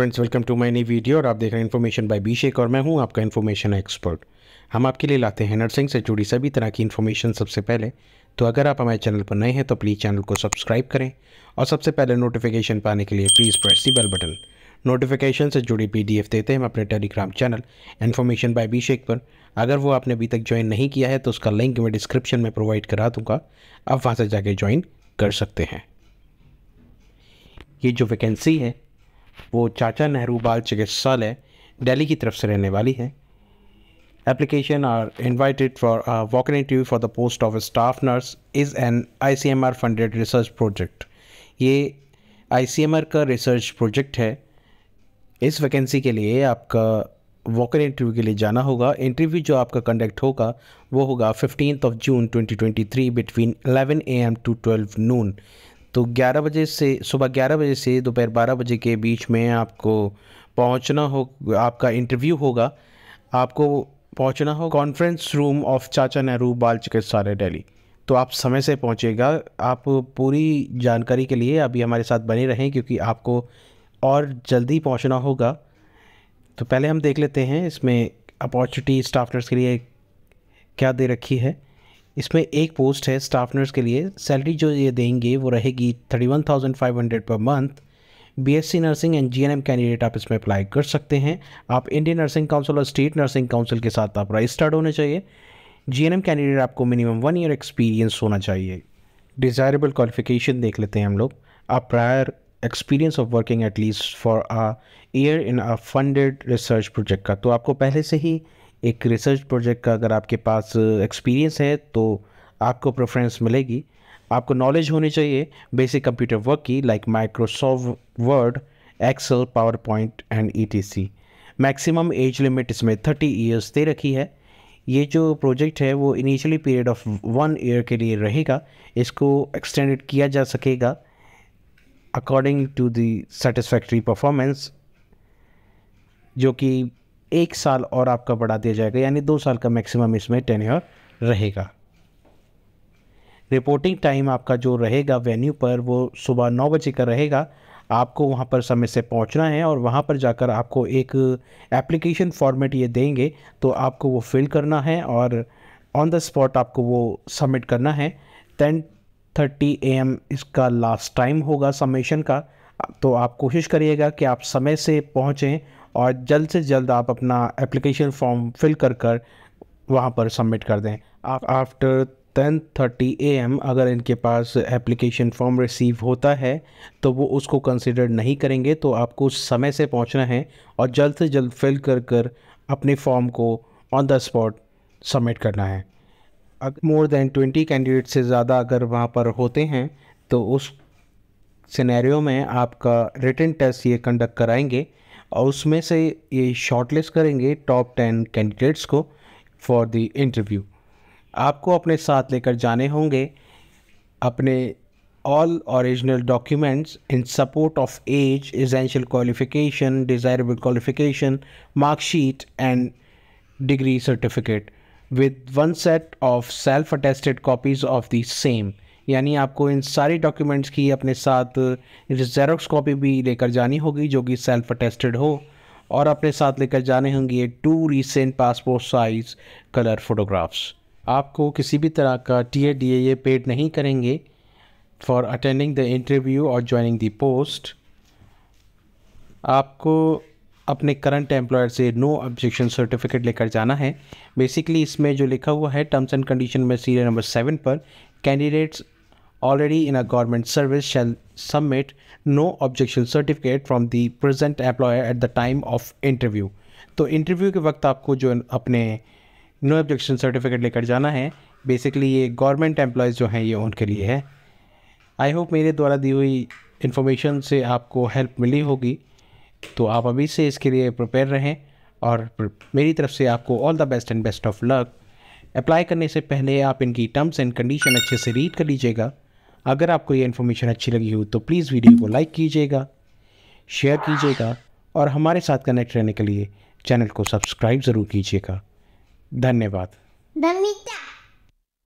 friends welcome to my नई video और आप देख रहे हैं इन्फॉर्मेशन बाय बीशेक और मैं हूं आपका इन्फॉर्मेशन एक्सपर्ट हम आपके लिए लाते हैं नर्सिंग से जुड़ी सभी तरह की इन्फॉर्मेशन सबसे पहले तो अगर आप हमारे चैनल पर नए हैं तो प्लीज़ चैनल को सब्सक्राइब करें और सबसे पहले नोटिफिकेशन पाने के लिए please press the bell button notification से जुड़ी पी देते हैं हम अपने टेलीग्राम चैनल इन्फॉर्मेशन बाई बी पर अगर वो आपने अभी तक ज्वाइन नहीं किया है तो उसका लिंक मैं डिस्क्रिप्शन में प्रोवाइड करा दूँगा आप वहाँ से जाके ज्वाइन कर सकते हैं ये जो वैकेंसी है वो चाचा नेहरू बाल चिकित्सालय दिल्ली की तरफ से रहने वाली है application are invited for walking interview for the post of staff nurse is an I funded research project ये आई का रिसर्च प्रोजेक्ट है इस वैकेंसी के लिए आपका वॉकर इंटरव्यू के लिए जाना होगा इंटरव्यू जो आपका कंडक्ट होगा वो होगा fifteen of June twenty twenty three between 11 AM to 12 noon तो 11 बजे से सुबह 11 बजे से दोपहर 12 बजे के बीच में आपको पहुंचना हो आपका इंटरव्यू होगा आपको पहुंचना हो कॉन्फ्रेंस रूम ऑफ चाचा नेहरू बाल चिकित्सालय डेली तो आप समय से पहुंचेगा आप पूरी जानकारी के लिए अभी हमारे साथ बने रहें क्योंकि आपको और जल्दी पहुंचना होगा तो पहले हम देख लेते हैं इसमें अपॉर्चुनिटी स्टाफ नर्स के लिए क्या दे रखी है इसमें एक पोस्ट है स्टाफ नर्स के लिए सैलरी जो ये देंगे वो रहेगी thirty one thousand five hundred per month BSc nursing and GNM candidate आप इसमें अप्लाई कर सकते हैं आप इंडियन नर्सिंग काउंसिल और स्टेट नर्सिंग काउंसिल के साथ आप रजिस्टर्ड होने चाहिए जीएनएम कैंडिडेट आपको मिनिमम वन ईयर एक्सपीरियंस होना चाहिए डिज़ायरेबल क्वालिफिकेशन देख लेते हैं हम लोग आप prior experience of working at least for a year in a funded research project का तो आपको पहले से ही एक रिसर्च प्रोजेक्ट का अगर आपके पास एक्सपीरियंस uh, है तो आपको प्रेफरेंस मिलेगी आपको नॉलेज होनी चाहिए बेसिक कंप्यूटर वर्क की like Microsoft Word Excel PowerPoint and the maximum age limit इसमें थर्टी ईयर्स दे रखी है ये जो प्रोजेक्ट है वो initially period of one year के लिए रहेगा इसको एक्सटेंडेड किया जा सकेगा अकॉर्डिंग टू दैटिस्फैक्ट्री सेटिस्फैक्ट्री परफॉर्मेंस जो कि एक साल और आपका बढ़ा दिया जाएगा यानी दो साल का मैक्सिमम इसमें टेन्योर रहेगा रिपोर्टिंग टाइम आपका जो रहेगा वेन्यू पर वो सुबह नौ बजे का रहेगा आपको वहाँ पर समय से पहुँचना है और वहाँ पर जाकर आपको एक एप्लीकेशन फॉर्मेट ये देंगे तो आपको वो फिल करना है और ऑन द स्पॉट आपको वो सबमिट करना है टेन थर्टी ए एम इसका लास्ट टाइम होगा सबमिशन का तो आप कोशिश करिएगा कि आप समय से पहुँचें और जल्द से जल्द आप अपना एप्लीकेशन फॉर्म फिल कर कर वहाँ पर सबमिट कर दें आप after ten thirty A M अगर इनके पास एप्लीकेशन फॉर्म रिसीव होता है तो वो उसको कंसिडर नहीं करेंगे तो आपको समय से पहुँचना है और जल्द से जल्द फिल कर कर अपने फॉर्म को ऑन द स्पॉट सबमिट करना है अगर मोर देन ट्वेंटी कैंडिडेट से ज़्यादा अगर वहाँ पर होते हैं तो उस सिनेरियो में आपका रिटर्न टेस्ट ये कंडक्ट कराएंगे और उसमें से ये शॉर्टलिस्ट करेंगे टॉप टेन कैंडिडेट्स को फॉर द इंटरव्यू आपको अपने साथ लेकर जाने होंगे अपने all original documents in support of as essential qualification desirable qualification marksheet and degree certificate with one set of self attested copies of the same यानी आपको इन सारी डॉक्यूमेंट्स की अपने साथ जेरोक्स कॉपी भी लेकर जानी होगी जो कि सेल्फ अटेस्टेड हो और अपने साथ लेकर जाने होंगे two recent passport size colour photographs आपको किसी भी तरह का T A D A paid नहीं करेंगे फॉर अटेंडिंग द इंटरव्यू और ज्वाइनिंग द पोस्ट आपको अपने करंट एम्प्लॉयर से नो ऑब्जेक्शन सर्टिफिकेट लेकर जाना है बेसिकली इसमें जो लिखा हुआ है टर्म्स एंड कंडीशन में सीरियल नंबर सेवन पर candidates already in a government service shall submit no objection certificate from the present employer at the time of interview तो इंटरव्यू के वक्त आपको जो अपने नो ऑब्जेक्शन सर्टिफिकेट लेकर जाना है बेसिकली ये गवर्नमेंट एम्प्लॉयज़ जो हैं ये उनके लिए है आई होप मेरे द्वारा दी हुई इन्फॉर्मेशन से आपको हेल्प मिली होगी तो आप अभी से इसके लिए प्रिपेयर रहें और मेरी तरफ से आपको all the best and best of luck apply करने से पहले आप इनकी टर्म्स एंड कंडीशन अच्छे से रीड कर लीजिएगा अगर आपको ये इन्फॉर्मेशन अच्छी लगी हो तो प्लीज़ वीडियो को लाइक कीजिएगा शेयर कीजिएगा और हमारे साथ कनेक्ट रहने के लिए चैनल को सब्सक्राइब ज़रूर कीजिएगा धन्यवाद धन्यवाद